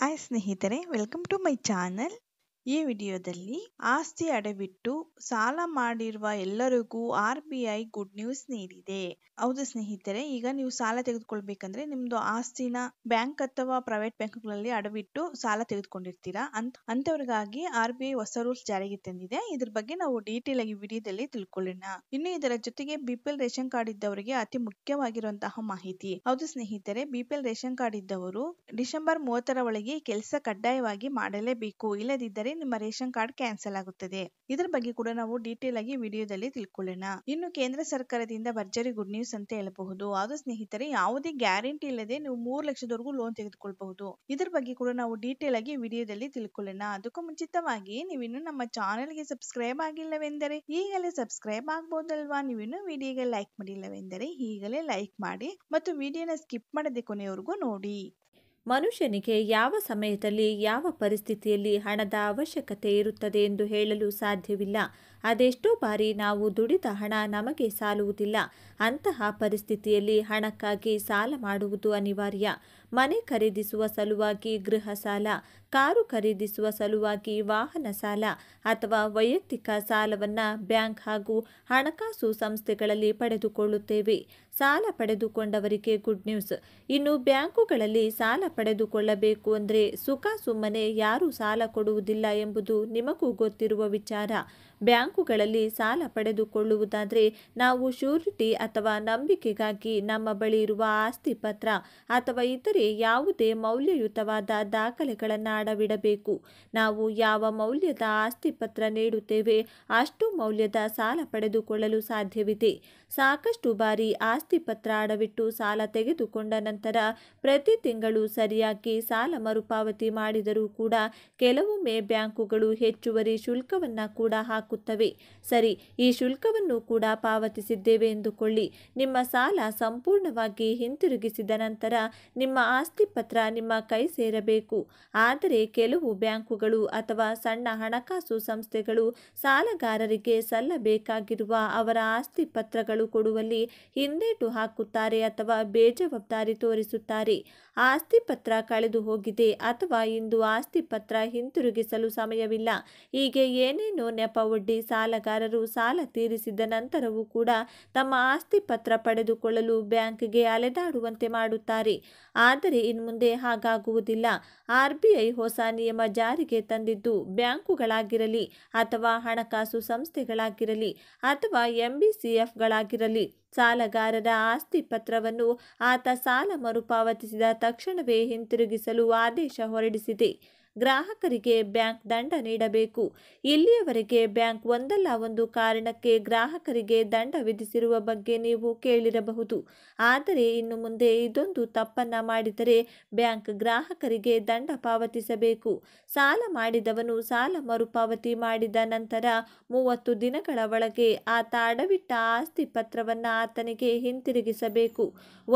hi ಸ್ನೇಹಿತರೆ welcome to my channel ಈ ವಿಡಿಯೋದಲ್ಲಿ ಆಸ್ತಿ ಅಡವಿಟ್ಟು ಸಾಲ ಮಾಡಿರುವ ಎಲ್ಲರಿಗೂ R B I good news ನೀಡಿದೆ ಹೌದು ಸ್ನೇಹಿತರೆ ಈಗ ನೀವು ಸಾಲ ತೆಗೆದುಕೊಳ್ಬೇಕಂದ್ರೆ ನಿಮ್ದು ಆಸ್ತಿನ ಬ್ಯಾಂಕ್ ಅಥವಾ ಪ್ರೈವೇಟ್ ಬ್ಯಾಂಕ್ಗಳಲ್ಲಿ ಅಡವಿಟ್ಟು ಸಾಲ ತೆಗೆದುಕೊಂಡಿರ್ತೀರಾ ಅಂತ ಅಂತವರಿಗಾಗಿ ಆರ್ ಬಿ ಐ ಹೊಸ ರೂಲ್ಸ್ ಜಾರಿಗೆ ತಂದಿದೆ ಇದ್ರ ಬಗ್ಗೆ ನಾವು ಡೀಟೇಲ್ ಆಗಿ ವಿಡಿಯೋದಲ್ಲಿ ತಿಳ್ಕೊಳ್ಳೋಣ ಇನ್ನು ಇದರ ಜೊತೆಗೆ ಬಿಪಿಎಲ್ ರೇಷನ್ ಕಾರ್ಡ್ ಇದ್ದವರಿಗೆ ಅತಿ ಮುಖ್ಯವಾಗಿರುವಂತಹ ಮಾಹಿತಿ ಹೌದು ಸ್ನೇಹಿತರೆ ಬಿಪಿಎಲ್ ರೇಷನ್ ಕಾರ್ಡ್ ಇದ್ದವರು ಡಿಸೆಂಬರ್ ಮೂವತ್ತರ ಒಳಗೆ ಕೆಲಸ ಕಡ್ಡಾಯವಾಗಿ ಮಾಡಲೇಬೇಕು ಇಲ್ಲದಿದ್ದರೆ ನಿಮ್ಮ ರೇಷನ್ ಕಾರ್ಡ್ ಕ್ಯಾನ್ಸಲ್ ಆಗುತ್ತದೆ ಇದರ ಬಗ್ಗೆ ಕೂಡ ನಾವು ಡೀಟೇಲ್ ಆಗಿ ವಿಡಿಯೋದಲ್ಲಿ ತಿಳ್ಕೊಳ್ಳೋಣ ಇನ್ನು ಕೇಂದ್ರ ಸರ್ಕಾರದಿಂದ ಭರ್ಜರಿ ಗುಡ್ ನ್ಯೂಸ್ ಅಂತ ಹೇಳಬಹುದು ಆದ್ರೂ ಸ್ನೇಹಿತರೆ ಯಾವುದೇ ಗ್ಯಾರಂಟಿ ಇಲ್ಲದೆ ನೀವು ಮೂರು ಲಕ್ಷದವರೆಗೂ ಲೋನ್ ತೆಗೆದುಕೊಳ್ಳಬಹುದು ಇದರ ಬಗ್ಗೆ ಕೂಡ ನಾವು ಡೀಟೇಲ್ ಆಗಿ ವಿಡಿಯೋದಲ್ಲಿ ತಿಳ್ಕೊಳ್ಳೋಣ ಅದಕ್ಕೂ ಮುಂಚಿತವಾಗಿ ನೀವಿನ್ನು ನಮ್ಮ ಗೆ ಸಬ್ಸ್ಕ್ರೈಬ್ ಆಗಿಲ್ಲವೆಂದರೆ ಈಗಲೇ ಸಬ್ಸ್ಕ್ರೈಬ್ ಆಗ್ಬಹುದಲ್ವಾ ನೀವಿನ್ನು ವಿಡಿಯೋಗೆ ಲೈಕ್ ಮಾಡಿಲ್ಲವೆಂದರೆ ಈಗಲೇ ಲೈಕ್ ಮಾಡಿ ಮತ್ತು ವಿಡಿಯೋನ ಸ್ಕಿಪ್ ಮಾಡದೆ ಕೊನೆಯವರೆಗೂ ನೋಡಿ ಮನುಷ್ಯನಿಗೆ ಯಾವ ಸಮಯದಲ್ಲಿ ಯಾವ ಪರಿಸ್ಥಿತಿಯಲ್ಲಿ ಹಣದ ಅವಶ್ಯಕತೆ ಇರುತ್ತದೆ ಎಂದು ಹೇಳಲು ಸಾಧ್ಯವಿಲ್ಲ ಅದೆಷ್ಟೋ ಬಾರಿ ನಾವು ದುಡಿದ ಹಣ ನಮಗೆ ಸಾಲುವುದಿಲ್ಲ ಅಂತಹ ಪರಿಸ್ಥಿತಿಯಲ್ಲಿ ಹಣಕ್ಕಾಗಿ ಸಾಲ ಮಾಡುವುದು ಅನಿವಾರ್ಯ ಮನೆ ಖರೀದಿಸುವ ಸಲುವಾಗಿ ಗೃಹ ಸಾಲ ಕಾರು ಖರೀದಿಸುವ ಸಲುವಾಗಿ ವಾಹನ ಸಾಲ ಅಥವಾ ವೈಯಕ್ತಿಕ ಸಾಲವನ್ನು ಬ್ಯಾಂಕ್ ಹಾಗೂ ಹಣಕಾಸು ಸಂಸ್ಥೆಗಳಲ್ಲಿ ಪಡೆದುಕೊಳ್ಳುತ್ತೇವೆ ಸಾಲ ಪಡೆದುಕೊಂಡವರಿಗೆ ಗುಡ್ ನ್ಯೂಸ್ ಇನ್ನು ಬ್ಯಾಂಕುಗಳಲ್ಲಿ ಸಾಲ ಪಡೆದುಕೊಳ್ಳಬೇಕು ಅಂದರೆ ಸುಖ ಸುಮ್ಮನೆ ಯಾರೂ ಸಾಲ ಕೊಡುವುದಿಲ್ಲ ಎಂಬುದು ನಿಮಗೂ ಗೊತ್ತಿರುವ ವಿಚಾರ ಬ್ಯಾಂಕುಗಳಲ್ಲಿ ಸಾಲ ಪಡೆದುಕೊಳ್ಳುವುದಾದರೆ ನಾವು ಶ್ಯೂರಿಟಿ ಅಥವಾ ನಂಬಿಕೆಗಾಗಿ ನಮ್ಮ ಬಳಿ ಇರುವ ಆಸ್ತಿ ಪತ್ರ ಅಥವಾ ಇತರೆ ಯಾವುದೇ ಮೌಲ್ಯಯುತವಾದ ದಾಖಲೆಗಳನ್ನು ಅಡವಿಡಬೇಕು ನಾವು ಯಾವ ಮೌಲ್ಯದ ಆಸ್ತಿ ಪತ್ರ ನೀಡುತ್ತೇವೆ ಅಷ್ಟು ಮೌಲ್ಯದ ಸಾಲ ಪಡೆದುಕೊಳ್ಳಲು ಸಾಧ್ಯವಿದೆ ಸಾಕಷ್ಟು ಬಾರಿ ಆಸ್ತಿ ಪತ್ರ ಅಡವಿಟ್ಟು ಸಾಲ ತೆಗೆದುಕೊಂಡ ನಂತರ ಪ್ರತಿ ತಿಂಗಳು ಸರಿಯಾಗಿ ಸಾಲ ಮರುಪಾವತಿ ಮಾಡಿದರೂ ಕೂಡ ಕೆಲವೊಮ್ಮೆ ಬ್ಯಾಂಕುಗಳು ಹೆಚ್ಚುವರಿ ಶುಲ್ಕವನ್ನು ಕೂಡ ಹಾಕುತ್ತವೆ ಹಾಕುತ್ತವೆ ಸರಿ ಈ ಶುಲ್ಕವನ್ನು ಕೂಡ ಪಾವತಿಸಿದ್ದೇವೆ ಎಂದುಕೊಳ್ಳಿ ನಿಮ್ಮ ಸಾಲ ಸಂಪೂರ್ಣವಾಗಿ ಹಿಂತಿರುಗಿಸಿದ ನಂತರ ನಿಮ್ಮ ಆಸ್ತಿ ಪತ್ರ ನಿಮ್ಮ ಕೈ ಸೇರಬೇಕು ಆದರೆ ಕೆಲವು ಬ್ಯಾಂಕುಗಳು ಅಥವಾ ಸಣ್ಣ ಹಣಕಾಸು ಸಂಸ್ಥೆಗಳು ಸಾಲಗಾರರಿಗೆ ಸಲ್ಲಬೇಕಾಗಿರುವ ಅವರ ಆಸ್ತಿ ಪತ್ರಗಳು ಕೊಡುವಲ್ಲಿ ಹಿಂದೇಟು ಹಾಕುತ್ತಾರೆ ಅಥವಾ ಬೇಜವಾಬ್ದಾರಿ ತೋರಿಸುತ್ತಾರೆ ಆಸ್ತಿ ಪತ್ರ ಕಳೆದು ಹೋಗಿದೆ ಅಥವಾ ಇಂದು ಆಸ್ತಿ ಪತ್ರ ಹಿಂತಿರುಗಿಸಲು ಸಮಯವಿಲ್ಲ ಹೀಗೆ ಏನೇನೋ ನೆಪ ಬಡ್ಡಿ ಸಾಲಗಾರರು ಸಾಲ ತೀರಿಸಿದ ನಂತರವೂ ಕೂಡ ತಮ್ಮ ಆಸ್ತಿ ಪತ್ರ ಪಡೆದುಕೊಳ್ಳಲು ಬ್ಯಾಂಕ್ಗೆ ಅಲೆದಾಡುವಂತೆ ಮಾಡುತ್ತಾರೆ ಆದರೆ ಇನ್ಮುಂದೆ ಹಾಗಾಗುವುದಿಲ್ಲ ಆರ್ಬಿಐ ಹೊಸ ನಿಯಮ ಜಾರಿಗೆ ತಂದಿದ್ದು ಬ್ಯಾಂಕುಗಳಾಗಿರಲಿ ಅಥವಾ ಹಣಕಾಸು ಸಂಸ್ಥೆಗಳಾಗಿರಲಿ ಅಥವಾ ಎಂಬಿಸಿಎಫ್ಗಳಾಗಿರಲಿ ಸಾಲಗಾರರ ಆಸ್ತಿ ಪತ್ರವನ್ನು ಆತ ಸಾಲ ಮರುಪಾವತಿಸಿದ ತಕ್ಷಣವೇ ಹಿಂತಿರುಗಿಸಲು ಆದೇಶ ಹೊರಡಿಸಿದೆ ಗ್ರಾಹಕರಿಗೆ ಬ್ಯಾಂಕ್ ದಂಡ ನೀಡಬೇಕು ಇಲ್ಲಿಯವರೆಗೆ ಬ್ಯಾಂಕ್ ಒಂದಲ್ಲ ಒಂದು ಕಾರಣಕ್ಕೆ ಗ್ರಾಹಕರಿಗೆ ದಂಡ ವಿಧಿಸಿರುವ ಬಗ್ಗೆ ನೀವು ಕೇಳಿರಬಹುದು ಆದರೆ ಇನ್ನು ಮುಂದೆ ಇದೊಂದು ತಪ್ಪನ್ನು ಮಾಡಿದರೆ ಬ್ಯಾಂಕ್ ಗ್ರಾಹಕರಿಗೆ ದಂಡ ಪಾವತಿಸಬೇಕು ಸಾಲ ಮಾಡಿದವನು ಸಾಲ ಮರುಪಾವತಿ ಮಾಡಿದ ನಂತರ ಮೂವತ್ತು ದಿನಗಳ ಒಳಗೆ ಆತ ಅಡವಿಟ್ಟ ಆಸ್ತಿ ಪತ್ರವನ್ನು ಆತನಿಗೆ ಹಿಂತಿರುಗಿಸಬೇಕು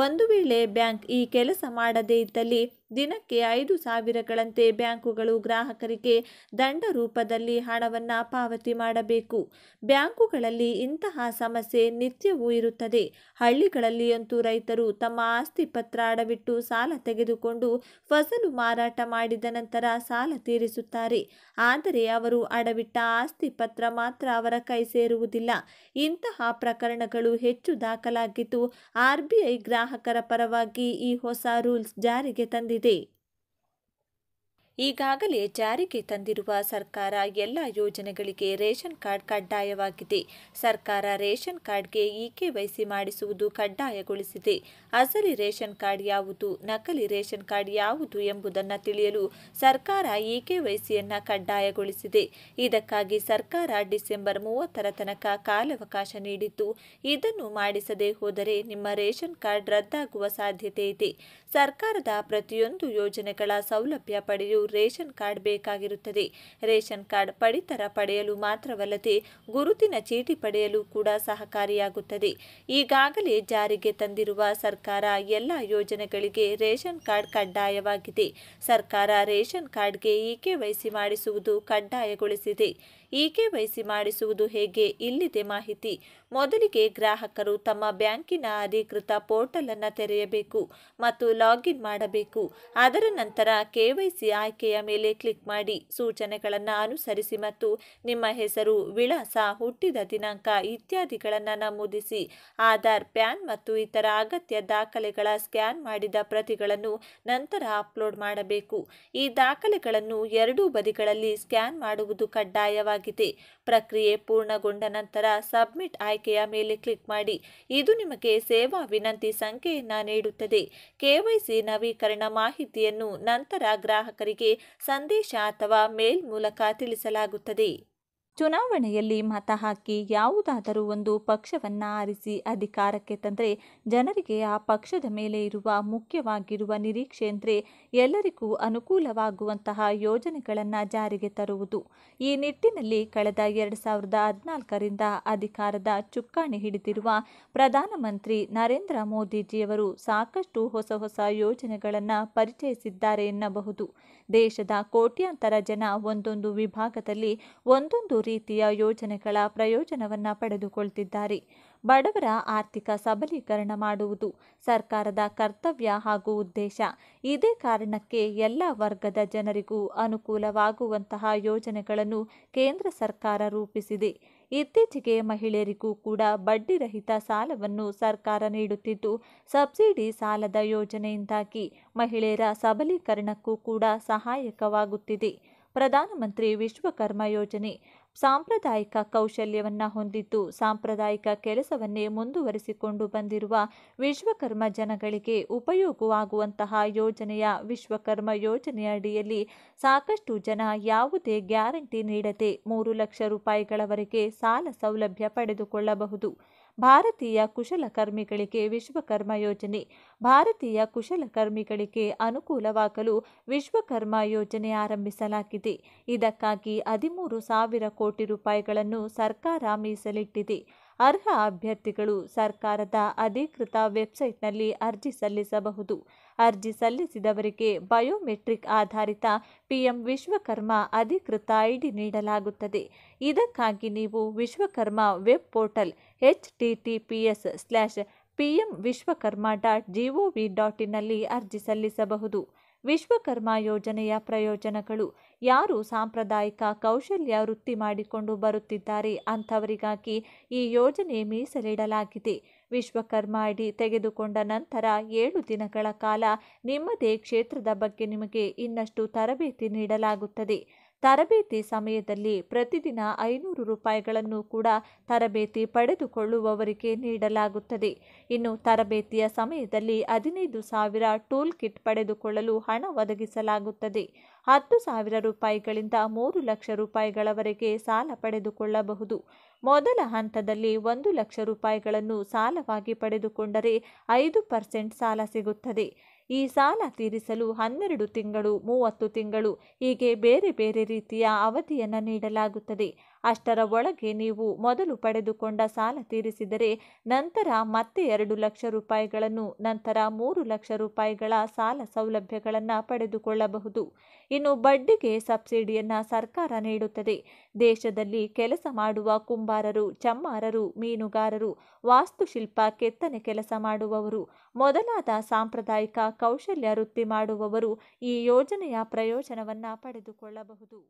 ಒಂದು ವೇಳೆ ಬ್ಯಾಂಕ್ ಈ ಕೆಲಸ ಮಾಡದೇ ಇದ್ದಲ್ಲಿ ದಿನಕ್ಕೆ ಐದು ಸಾವಿರಗಳಂತೆ ಬ್ಯಾಂಕುಗಳು ಗ್ರಾಹಕರಿಗೆ ದಂಡ ರೂಪದಲ್ಲಿ ಹಣವನ್ನು ಪಾವತಿ ಮಾಡಬೇಕು ಬ್ಯಾಂಕುಗಳಲ್ಲಿ ಇಂತಹ ಸಮಸ್ಯೆ ನಿತ್ಯವೂ ಇರುತ್ತದೆ ಹಳ್ಳಿಗಳಲ್ಲಿಯಂತೂ ರೈತರು ತಮ್ಮ ಆಸ್ತಿ ಪತ್ರ ಅಡವಿಟ್ಟು ಸಾಲ ತೆಗೆದುಕೊಂಡು ಫಸಲು ಮಾರಾಟ ಮಾಡಿದ ನಂತರ ಸಾಲ ತೀರಿಸುತ್ತಾರೆ ಆದರೆ ಅವರು ಅಡವಿಟ್ಟ ಆಸ್ತಿ ಪತ್ರ ಮಾತ್ರ ಅವರ ಕೈ ಸೇರುವುದಿಲ್ಲ ಇಂತಹ ಪ್ರಕರಣಗಳು ಹೆಚ್ಚು ದಾಖಲಾಗಿದ್ದು ಆರ್ಬಿಐ ಗ್ರಾಹಕರ ಪರವಾಗಿ ಈ ಹೊಸ ರೂಲ್ಸ್ ಜಾರಿಗೆ ತಂದಿದೆ 对。ಈಗಾಗಲೇ ಜಾರಿಗೆ ತಂದಿರುವ ಸರ್ಕಾರ ಎಲ್ಲ ಯೋಜನೆಗಳಿಗೆ ರೇಷನ್ ಕಾರ್ಡ್ ಕಡ್ಡಾಯವಾಗಿದೆ ಸರ್ಕಾರ ರೇಷನ್ ಕಾರ್ಡ್ಗೆ ಇಕೆವೈಸಿ ಮಾಡಿಸುವುದು ಕಡ್ಡಾಯಗೊಳಿಸಿದೆ ಅಸಲಿ ರೇಷನ್ ಕಾರ್ಡ್ ಯಾವುದು ನಕಲಿ ರೇಷನ್ ಕಾರ್ಡ್ ಯಾವುದು ಎಂಬುದನ್ನು ತಿಳಿಯಲು ಸರ್ಕಾರ ಇಕೆವೈಸಿಯನ್ನು ಕಡ್ಡಾಯಗೊಳಿಸಿದೆ ಇದಕ್ಕಾಗಿ ಸರ್ಕಾರ ಡಿಸೆಂಬರ್ ಮೂವತ್ತರ ತನಕ ಕಾಲಾವಕಾಶ ನೀಡಿದ್ದು ಇದನ್ನು ಮಾಡಿಸದೇ ಹೋದರೆ ನಿಮ್ಮ ರೇಷನ್ ಕಾರ್ಡ್ ರದ್ದಾಗುವ ಸಾಧ್ಯತೆ ಇದೆ ಸರ್ಕಾರದ ಪ್ರತಿಯೊಂದು ಯೋಜನೆಗಳ ಸೌಲಭ್ಯ ಪಡೆಯುವ ರೇಷನ್ ಕಾರ್ಡ್ ಬೇಕಾಗಿರುತ್ತದೆ ರೇಷನ್ ಕಾರ್ಡ್ ಪಡಿತರ ಪಡೆಯಲು ಮಾತ್ರವಲ್ಲದೆ ಗುರುತಿನ ಚೀಟಿ ಪಡೆಯಲು ಕೂಡ ಸಹಕಾರಿಯಾಗುತ್ತದೆ ಈಗಾಗಲೇ ಜಾರಿಗೆ ತಂದಿರುವ ಸರ್ಕಾರ ಎಲ್ಲ ಯೋಜನೆಗಳಿಗೆ ರೇಷನ್ ಕಾರ್ಡ್ ಕಡ್ಡಾಯವಾಗಿದೆ ಸರ್ಕಾರ ರೇಷನ್ ಕಾರ್ಡ್ಗೆ ಗೆ ವಹಿಸಿ ಮಾಡಿಸುವುದು ಕಡ್ಡಾಯಗೊಳಿಸಿದೆ ಇ ಕೆ ಮಾಡಿಸುವುದು ಹೇಗೆ ಇಲ್ಲಿದೆ ಮಾಹಿತಿ ಮೊದಲಿಗೆ ಗ್ರಾಹಕರು ತಮ್ಮ ಬ್ಯಾಂಕಿನ ಅಧಿಕೃತ ಪೋರ್ಟಲ್ ಅನ್ನು ತೆರೆಯಬೇಕು ಮತ್ತು ಲಾಗಿನ್ ಮಾಡಬೇಕು ಅದರ ನಂತರ ಕೆವೈಸಿ ಆಯ್ಕೆಯ ಮೇಲೆ ಕ್ಲಿಕ್ ಮಾಡಿ ಸೂಚನೆಗಳನ್ನು ಅನುಸರಿಸಿ ಮತ್ತು ನಿಮ್ಮ ಹೆಸರು ವಿಳಾಸ ಹುಟ್ಟಿದ ದಿನಾಂಕ ಇತ್ಯಾದಿಗಳನ್ನು ನಮೂದಿಸಿ ಆಧಾರ್ ಪ್ಯಾನ್ ಮತ್ತು ಇತರ ಅಗತ್ಯ ದಾಖಲೆಗಳ ಸ್ಕ್ಯಾನ್ ಮಾಡಿದ ಪ್ರತಿಗಳನ್ನು ನಂತರ ಅಪ್ಲೋಡ್ ಮಾಡಬೇಕು ಈ ದಾಖಲೆಗಳನ್ನು ಎರಡೂ ಬದಿಗಳಲ್ಲಿ ಸ್ಕ್ಯಾನ್ ಮಾಡುವುದು ಕಡ್ಡಾಯವಾಗಿ ಆಗಿದೆ ಪ್ರಕ್ರಿಯೆ ಪೂರ್ಣಗೊಂಡ ನಂತರ ಸಬ್ಮಿಟ್ ಆಯ್ಕೆಯ ಮೇಲೆ ಕ್ಲಿಕ್ ಮಾಡಿ ಇದು ನಿಮಗೆ ಸೇವಾ ವಿನಂತಿ ಸಂಖ್ಯೆಯನ್ನು ನೀಡುತ್ತದೆ ಕೆವೈಸಿ ನವೀಕರಣ ಮಾಹಿತಿಯನ್ನು ನಂತರ ಗ್ರಾಹಕರಿಗೆ ಸಂದೇಶ ಅಥವಾ ಮೇಲ್ ಮೂಲಕ ತಿಳಿಸಲಾಗುತ್ತದೆ ಚುನಾವಣೆಯಲ್ಲಿ ಮತ ಹಾಕಿ ಯಾವುದಾದರೂ ಒಂದು ಪಕ್ಷವನ್ನು ಆರಿಸಿ ಅಧಿಕಾರಕ್ಕೆ ತಂದರೆ ಜನರಿಗೆ ಆ ಪಕ್ಷದ ಮೇಲೆ ಇರುವ ಮುಖ್ಯವಾಗಿರುವ ನಿರೀಕ್ಷೆ ಅಂದರೆ ಎಲ್ಲರಿಗೂ ಅನುಕೂಲವಾಗುವಂತಹ ಯೋಜನೆಗಳನ್ನು ಜಾರಿಗೆ ತರುವುದು ಈ ನಿಟ್ಟಿನಲ್ಲಿ ಕಳೆದ ಎರಡು ಸಾವಿರದ ಹದಿನಾಲ್ಕರಿಂದ ಅಧಿಕಾರದ ಚುಕ್ಕಾಣಿ ಹಿಡಿದಿರುವ ಪ್ರಧಾನಮಂತ್ರಿ ನರೇಂದ್ರ ಮೋದಿಜಿಯವರು ಸಾಕಷ್ಟು ಹೊಸ ಹೊಸ ಯೋಜನೆಗಳನ್ನು ಪರಿಚಯಿಸಿದ್ದಾರೆ ಎನ್ನಬಹುದು ದೇಶದ ಕೋಟ್ಯಾಂತರ ಜನ ಒಂದೊಂದು ವಿಭಾಗದಲ್ಲಿ ಒಂದೊಂದು ರೀತಿಯ ಯೋಜನೆಗಳ ಪ್ರಯೋಜನವನ್ನು ಪಡೆದುಕೊಳ್ತಿದ್ದಾರೆ ಬಡವರ ಆರ್ಥಿಕ ಸಬಲೀಕರಣ ಮಾಡುವುದು ಸರ್ಕಾರದ ಕರ್ತವ್ಯ ಹಾಗೂ ಉದ್ದೇಶ ಇದೇ ಕಾರಣಕ್ಕೆ ಎಲ್ಲ ವರ್ಗದ ಜನರಿಗೂ ಅನುಕೂಲವಾಗುವಂತಹ ಯೋಜನೆಗಳನ್ನು ಕೇಂದ್ರ ಸರ್ಕಾರ ರೂಪಿಸಿದೆ ಇತ್ತೀಚೆಗೆ ಮಹಿಳೆಯರಿಗೂ ಕೂಡ ಬಡ್ಡಿರಹಿತ ಸಾಲವನ್ನು ಸರ್ಕಾರ ನೀಡುತ್ತಿದ್ದು ಸಬ್ಸಿಡಿ ಸಾಲದ ಯೋಜನೆಯಿಂದಾಗಿ ಮಹಿಳೆಯರ ಸಬಲೀಕರಣಕ್ಕೂ ಕೂಡ ಸಹಾಯಕವಾಗುತ್ತಿದೆ ಪ್ರಧಾನಮಂತ್ರಿ ವಿಶ್ವಕರ್ಮ ಯೋಜನೆ ಸಾಂಪ್ರದಾಯಿಕ ಕೌಶಲ್ಯವನ್ನು ಹೊಂದಿದ್ದು ಸಾಂಪ್ರದಾಯಿಕ ಕೆಲಸವನ್ನೇ ಮುಂದುವರಿಸಿಕೊಂಡು ಬಂದಿರುವ ವಿಶ್ವಕರ್ಮ ಜನಗಳಿಗೆ ಉಪಯೋಗವಾಗುವಂತಹ ಯೋಜನೆಯ ವಿಶ್ವಕರ್ಮ ಯೋಜನೆಯ ಅಡಿಯಲ್ಲಿ ಸಾಕಷ್ಟು ಜನ ಯಾವುದೇ ಗ್ಯಾರಂಟಿ ನೀಡದೆ ಮೂರು ಲಕ್ಷ ರೂಪಾಯಿಗಳವರೆಗೆ ಸಾಲ ಸೌಲಭ್ಯ ಪಡೆದುಕೊಳ್ಳಬಹುದು ಭಾರತೀಯ ಕುಶಲಕರ್ಮಿಗಳಿಗೆ ವಿಶ್ವಕರ್ಮ ಯೋಜನೆ ಭಾರತೀಯ ಕುಶಲಕರ್ಮಿಗಳಿಗೆ ಅನುಕೂಲವಾಗಲು ವಿಶ್ವಕರ್ಮ ಯೋಜನೆ ಆರಂಭಿಸಲಾಗಿದೆ ಇದಕ್ಕಾಗಿ ಹದಿಮೂರು ಸಾವಿರ ಕೋಟಿ ರೂಪಾಯಿಗಳನ್ನು ಸರ್ಕಾರ ಮೀಸಲಿಟ್ಟಿದೆ ಅರ್ಹ ಅಭ್ಯರ್ಥಿಗಳು ಸರ್ಕಾರದ ಅಧಿಕೃತ ವೆಬ್ಸೈಟ್ನಲ್ಲಿ ಅರ್ಜಿ ಸಲ್ಲಿಸಬಹುದು ಅರ್ಜಿ ಸಲ್ಲಿಸಿದವರಿಗೆ ಬಯೋಮೆಟ್ರಿಕ್ ಆಧಾರಿತ ಪಿಎಂ ವಿಶ್ವಕರ್ಮ ಅಧಿಕೃತ ಐಡಿ ನೀಡಲಾಗುತ್ತದೆ ಇದಕ್ಕಾಗಿ ನೀವು Vishwakarma web portal H T T P S slash P Vishwakarma dot v dot ಇನ್ನಲ್ಲಿ ಅರ್ಜಿ ಸಲ್ಲಿಸಬಹುದು ವಿಶ್ವಕರ್ಮ ಯೋಜನೆಯ ಪ್ರಯೋಜನಗಳು ಯಾರು ಸಾಂಪ್ರದಾಯಿಕ ಕೌಶಲ್ಯ ವೃತ್ತಿ ಮಾಡಿಕೊಂಡು ಬರುತ್ತಿದ್ದಾರೆ ಅಂಥವರಿಗಾಗಿ ಈ ಯೋಜನೆ ಮೀಸಲಿಡಲಾಗಿದೆ ವಿಶ್ವಕರ್ಮ ಅಡಿ ತೆಗೆದುಕೊಂಡ ನಂತರ ಏಳು ದಿನಗಳ ಕಾಲ ನಿಮ್ಮದೇ ಕ್ಷೇತ್ರದ ಬಗ್ಗೆ ನಿಮಗೆ ಇನ್ನಷ್ಟು ತರಬೇತಿ ನೀಡಲಾಗುತ್ತದೆ ತರಬೇತಿ ಸಮಯದಲ್ಲಿ ಪ್ರತಿದಿನ ಐನೂರು ರೂಪಾಯಿಗಳನ್ನು ಕೂಡ ತರಬೇತಿ ಪಡೆದುಕೊಳ್ಳುವವರಿಗೆ ನೀಡಲಾಗುತ್ತದೆ ಇನ್ನು ತರಬೇತಿಯ ಸಮಯದಲ್ಲಿ ಹದಿನೈದು ಸಾವಿರ ಟೂಲ್ ಕಿಟ್ ಪಡೆದುಕೊಳ್ಳಲು ಹಣ ಒದಗಿಸಲಾಗುತ್ತದೆ ಹತ್ತು ಸಾವಿರ ರೂಪಾಯಿಗಳಿಂದ ಮೂರು ಲಕ್ಷ ರೂಪಾಯಿಗಳವರೆಗೆ ಸಾಲ ಪಡೆದುಕೊಳ್ಳಬಹುದು ಮೊದಲ ಹಂತದಲ್ಲಿ ಒಂದು ಲಕ್ಷ ರೂಪಾಯಿಗಳನ್ನು ಸಾಲವಾಗಿ ಪಡೆದುಕೊಂಡರೆ ಐದು ಪರ್ಸೆಂಟ್ ಸಾಲ ಸಿಗುತ್ತದೆ ಈ ಸಾಲ ತೀರಿಸಲು ಹನ್ನೆರಡು ತಿಂಗಳು ಮೂವತ್ತು ತಿಂಗಳು ಹೀಗೆ ಬೇರೆ ಬೇರೆ ರೀತಿಯ ಅವಧಿಯನ್ನು ನೀಡಲಾಗುತ್ತದೆ ಅಷ್ಟರ ಒಳಗೆ ನೀವು ಮೊದಲು ಪಡೆದುಕೊಂಡ ಸಾಲ ತೀರಿಸಿದರೆ ನಂತರ ಮತ್ತೆ ಎರಡು ಲಕ್ಷ ರೂಪಾಯಿಗಳನ್ನು ನಂತರ ಮೂರು ಲಕ್ಷ ರೂಪಾಯಿಗಳ ಸಾಲ ಸೌಲಭ್ಯಗಳನ್ನು ಪಡೆದುಕೊಳ್ಳಬಹುದು ಇನ್ನು ಬಡ್ಡಿಗೆ ಸಬ್ಸಿಡಿಯನ್ನು ಸರ್ಕಾರ ನೀಡುತ್ತದೆ ದೇಶದಲ್ಲಿ ಕೆಲಸ ಮಾಡುವ ಕುಂಬಾರರು ಚಮ್ಮಾರರು ಮೀನುಗಾರರು ವಾಸ್ತುಶಿಲ್ಪ ಕೆತ್ತನೆ ಕೆಲಸ ಮಾಡುವವರು ಮೊದಲಾದ ಸಾಂಪ್ರದಾಯಿಕ ಕೌಶಲ್ಯ ವೃತ್ತಿ ಮಾಡುವವರು ಈ ಯೋಜನೆಯ ಪ್ರಯೋಜನವನ್ನು ಪಡೆದುಕೊಳ್ಳಬಹುದು